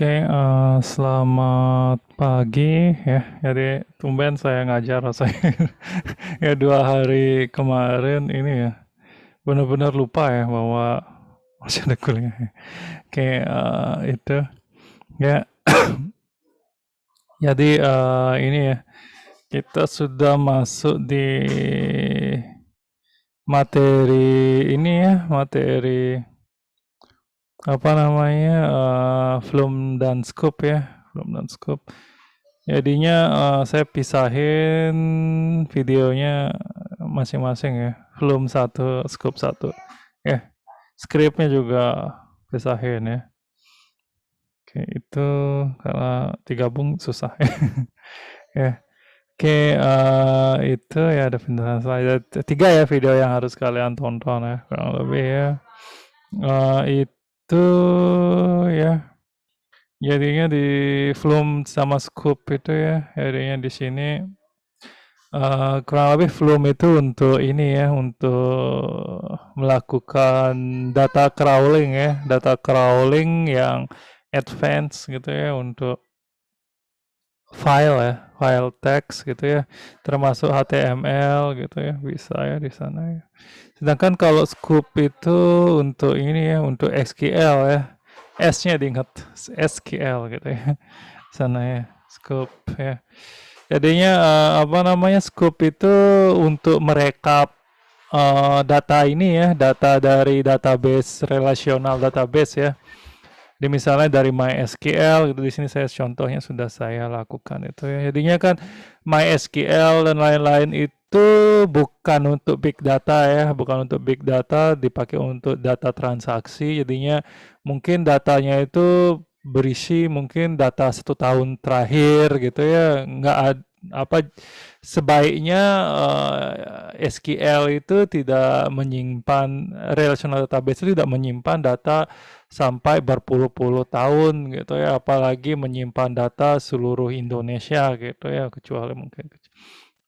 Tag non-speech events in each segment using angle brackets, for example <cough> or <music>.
Oke, okay, uh, eh, selamat pagi ya. Jadi tumben saya ngajar rasanya. <laughs> ya dua hari kemarin ini ya benar-benar lupa ya bahwa <laughs> masih ada kuliah. Ya. Oke, okay, uh, eh, itu ya. <coughs> Jadi uh, ini ya kita sudah masuk di materi ini ya materi apa namanya uh, dan scope ya flum dan scope jadinya uh, saya pisahin videonya masing-masing ya flum satu scope satu ya yeah. scriptnya juga pisahin ya oke itu karena digabung susah <laughs> ya yeah. oke uh, itu ya ada pindahan slide tiga ya video yang harus kalian tonton ya kurang lebih ya uh, itu itu ya jadinya di flum sama Scoop itu ya jadinya di sini uh, kurang lebih flum itu untuk ini ya untuk melakukan data crawling ya data crawling yang advance gitu ya untuk file ya, file text gitu ya, termasuk HTML gitu ya, bisa ya di sana ya. Sedangkan kalau scoop itu untuk ini ya, untuk SQL ya, S-nya diingat SQL gitu ya, <laughs> sana ya, scoop ya. Jadinya uh, apa namanya scoop itu untuk merekap uh, data ini ya, data dari database relasional database ya. Jadi misalnya dari MySQL gitu di sini saya contohnya sudah saya lakukan itu ya. Jadinya kan MySQL dan lain-lain itu bukan untuk big data ya, bukan untuk big data dipakai untuk data transaksi. Jadinya mungkin datanya itu berisi mungkin data satu tahun terakhir gitu ya, nggak ada, apa sebaiknya uh, eh, SQL itu tidak menyimpan relational database itu tidak menyimpan data sampai berpuluh-puluh tahun gitu ya apalagi menyimpan data seluruh Indonesia gitu ya kecuali mungkin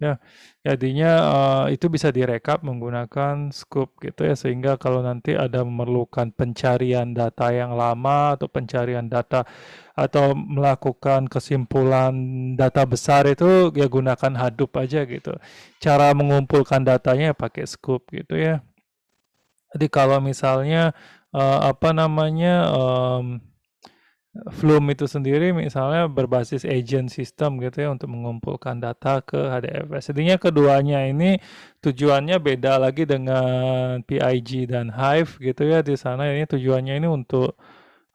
Ya, jadinya uh, itu bisa direkap menggunakan scoop gitu ya, sehingga kalau nanti ada memerlukan pencarian data yang lama atau pencarian data atau melakukan kesimpulan data besar itu ya gunakan Hadoop aja gitu. Cara mengumpulkan datanya ya pakai scoop gitu ya. Jadi kalau misalnya uh, apa namanya um, Flume itu sendiri misalnya berbasis agent system gitu ya untuk mengumpulkan data ke HDFS. Intinya keduanya ini tujuannya beda lagi dengan PIG dan Hive gitu ya di sana ini tujuannya ini untuk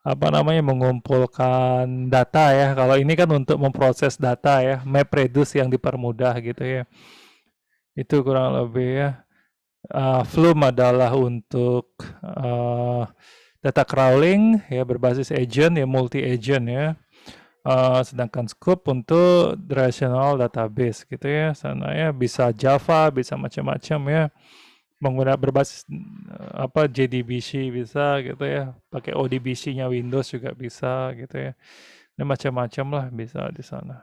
apa namanya mengumpulkan data ya. Kalau ini kan untuk memproses data ya, map reduce yang dipermudah gitu ya. Itu kurang lebih ya. Uh, Flume adalah untuk uh, data crawling ya berbasis agent ya multi agent ya. Uh, sedangkan scope untuk relational database gitu ya sana ya bisa Java bisa macam-macam ya menggunakan berbasis eh, apa JDBC bisa gitu ya pakai ODBC-nya Windows juga bisa gitu ya ini macam-macam lah bisa di sana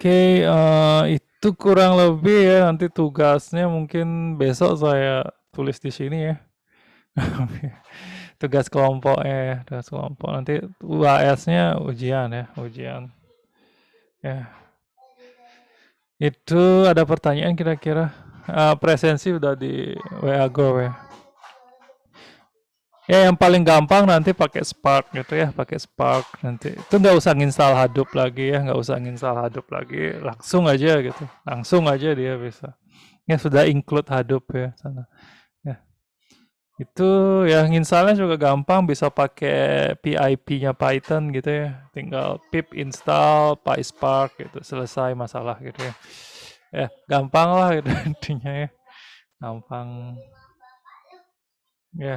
oke okay, uh, eh, itu kurang lebih ya nanti tugasnya mungkin besok saya tulis di sini ya <laughs> tugas kelompok eh tugas kelompok. Nanti UAS-nya ujian ya, ujian. Ya. Itu ada pertanyaan kira-kira uh, presensi udah di WA Go ya. Ya yang paling gampang nanti pakai Spark gitu ya, pakai Spark nanti. Itu nggak usah nginstal Hadoop lagi ya, nggak usah nginstal Hadoop lagi, langsung aja gitu, langsung aja dia bisa. Ya sudah include Hadoop ya sana. Itu ya installnya juga gampang bisa pakai PIP-nya Python gitu ya. Tinggal pip install PySpark gitu selesai masalah gitu ya. Ya, gampang lah gitu <laughs> intinya ya. Gampang. Ya.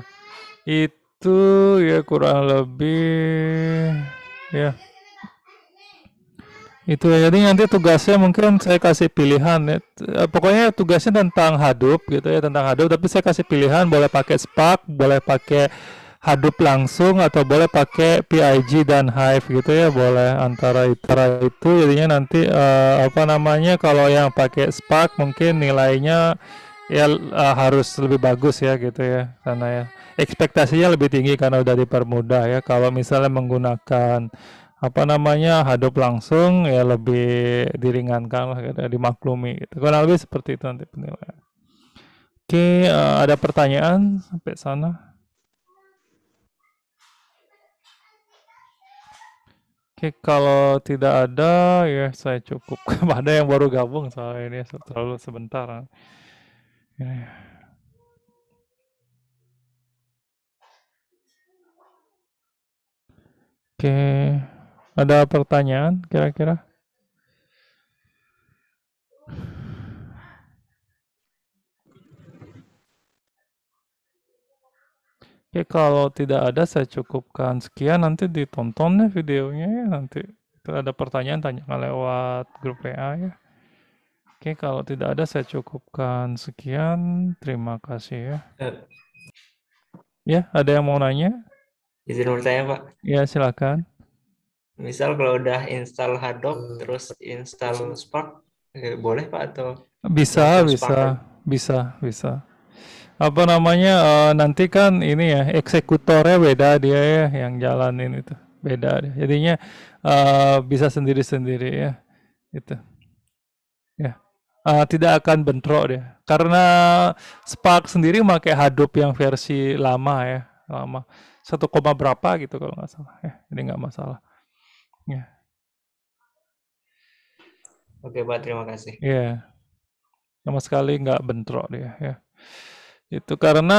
Itu ya kurang lebih ya itu ya jadi nanti tugasnya mungkin saya kasih pilihan ya. Eh, pokoknya tugasnya tentang hadup gitu ya tentang hadup tapi saya kasih pilihan boleh pakai spark boleh pakai hadup langsung atau boleh pakai pig dan hive gitu ya boleh antara antara itu jadinya nanti uh, apa namanya kalau yang pakai spark mungkin nilainya ya uh, harus lebih bagus ya gitu ya karena ya ekspektasinya lebih tinggi karena udah dipermudah ya kalau misalnya menggunakan apa namanya hadap langsung ya lebih diringankan lah gitu, dimaklumi gitu. kurang lebih seperti itu nanti penilaian oke uh, ada pertanyaan sampai sana oke kalau tidak ada ya saya cukup <laughs> Ada yang baru gabung soal ini terlalu sebentar ini. Ya, ya. oke ada pertanyaan kira-kira? Oke, kalau tidak ada saya cukupkan sekian nanti ditonton ya videonya ya nanti. Itu ada pertanyaan tanya lewat grup WA ya. Oke, kalau tidak ada saya cukupkan sekian. Terima kasih ya. Ya, ya ada yang mau nanya? Izin bertanya, Pak. Ya, silakan. Misal kalau udah install Hadoop hmm. terus install Spark eh, boleh Pak atau bisa bisa kan? bisa bisa apa namanya uh, nanti kan ini ya eksekutornya beda dia ya yang jalanin itu beda dia. jadinya uh, bisa sendiri sendiri ya itu ya uh, tidak akan bentrok dia karena Spark sendiri pakai Hadoop yang versi lama ya lama satu koma berapa gitu kalau nggak salah ya jadi nggak masalah Ya. Oke Pak, terima kasih. Ya, Sama sekali nggak bentrok dia ya. Itu karena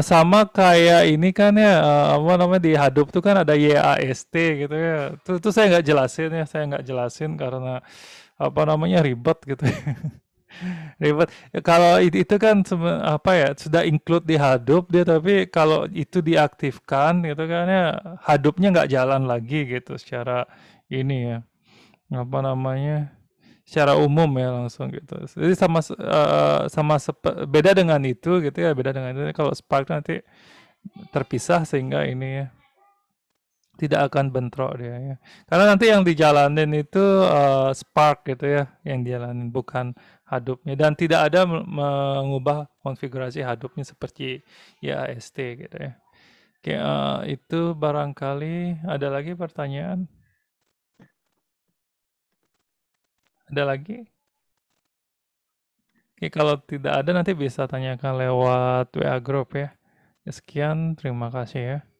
eh, sama kayak ini kan ya, eh, apa namanya di Hadoop tuh kan ada YAST gitu ya. Itu, itu saya nggak jelasin ya, saya nggak jelasin karena apa namanya ribet gitu. Ya. <laughs> Ribet. Ya, kalau itu, kan apa ya sudah include di Hadoop dia tapi kalau itu diaktifkan gitu kan ya Hadoopnya nggak jalan lagi gitu secara ini ya apa namanya secara umum ya langsung gitu. Jadi sama uh, sama sepe, beda dengan itu gitu ya beda dengan itu kalau Spark nanti terpisah sehingga ini ya tidak akan bentrok dia ya. Karena nanti yang dijalanin itu uh, Spark gitu ya, yang dijalanin bukan Hadoopnya dan tidak ada mengubah konfigurasi Hadoopnya seperti IAST gitu ya. Oke, uh, itu barangkali ada lagi pertanyaan? Ada lagi? Oke, kalau tidak ada nanti bisa tanyakan lewat WA group ya. Sekian, terima kasih ya.